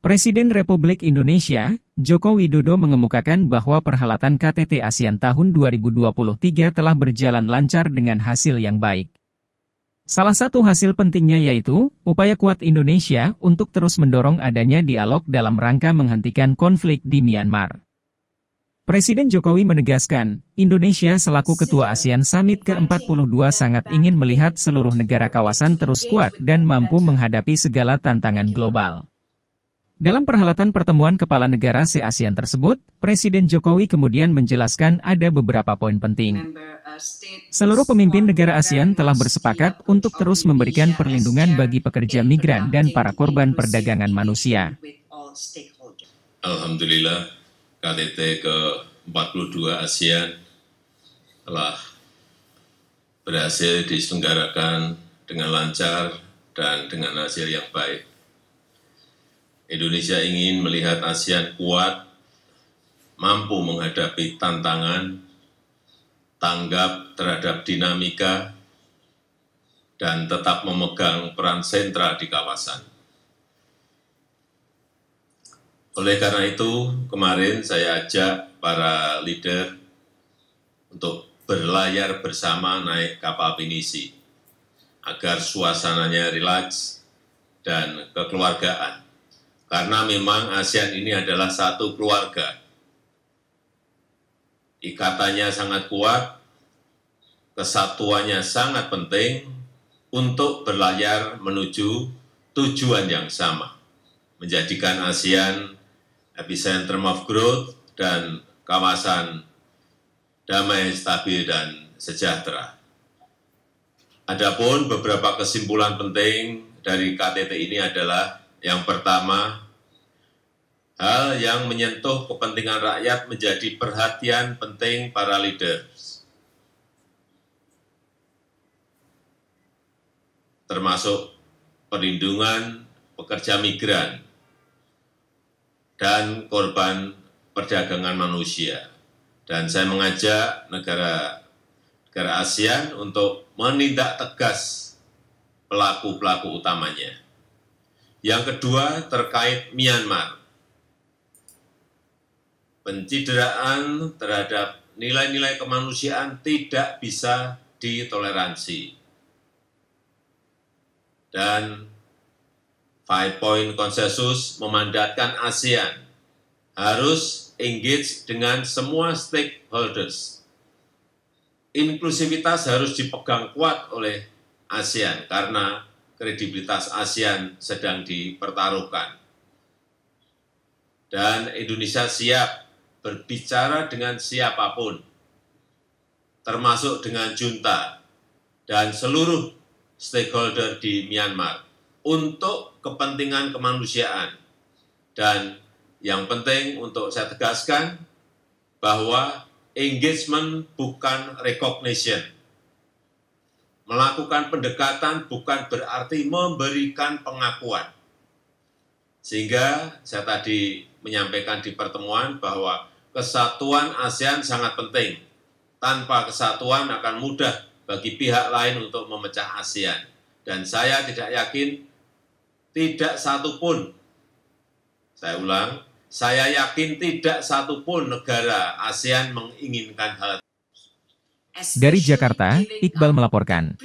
Presiden Republik Indonesia, Joko Widodo mengemukakan bahwa perhelatan KTT ASEAN tahun 2023 telah berjalan lancar dengan hasil yang baik. Salah satu hasil pentingnya yaitu upaya kuat Indonesia untuk terus mendorong adanya dialog dalam rangka menghentikan konflik di Myanmar. Presiden Jokowi menegaskan, Indonesia selaku Ketua ASEAN Summit ke-42 sangat ingin melihat seluruh negara kawasan terus kuat dan mampu menghadapi segala tantangan global. Dalam perhelatan pertemuan kepala negara se-ASEAN tersebut, Presiden Jokowi kemudian menjelaskan ada beberapa poin penting. Seluruh pemimpin negara ASEAN telah bersepakat untuk terus memberikan perlindungan bagi pekerja migran dan para korban perdagangan manusia. Alhamdulillah, KTT ke-42 ASEAN telah berhasil diselenggarakan dengan lancar dan dengan hasil yang baik. Indonesia ingin melihat ASEAN kuat, mampu menghadapi tantangan, tanggap terhadap dinamika, dan tetap memegang peran sentra di kawasan. Oleh karena itu, kemarin saya ajak para leader untuk berlayar bersama naik kapal pinisi agar suasananya rileks dan kekeluargaan karena memang ASEAN ini adalah satu keluarga. Ikatannya sangat kuat, kesatuannya sangat penting untuk berlayar menuju tujuan yang sama, menjadikan ASEAN epicentrum of growth dan kawasan damai, stabil, dan sejahtera. Adapun beberapa kesimpulan penting dari KTT ini adalah yang pertama, hal yang menyentuh kepentingan rakyat menjadi perhatian penting para leaders. Termasuk perlindungan pekerja migran dan korban perdagangan manusia. Dan saya mengajak negara negara ASEAN untuk menindak tegas pelaku-pelaku utamanya. Yang kedua terkait Myanmar. Pencideraan terhadap nilai-nilai kemanusiaan tidak bisa ditoleransi. Dan Five Point Consensus memandatkan ASEAN harus engage dengan semua stakeholders. Inklusivitas harus dipegang kuat oleh ASEAN karena kredibilitas ASEAN sedang dipertaruhkan. Dan Indonesia siap berbicara dengan siapapun, termasuk dengan junta dan seluruh stakeholder di Myanmar untuk kepentingan kemanusiaan. Dan yang penting untuk saya tegaskan bahwa engagement bukan recognition Melakukan pendekatan bukan berarti memberikan pengakuan. Sehingga saya tadi menyampaikan di pertemuan bahwa kesatuan ASEAN sangat penting. Tanpa kesatuan akan mudah bagi pihak lain untuk memecah ASEAN. Dan saya tidak yakin tidak satupun. saya ulang, saya yakin tidak satupun negara ASEAN menginginkan hal dari Jakarta, Iqbal melaporkan.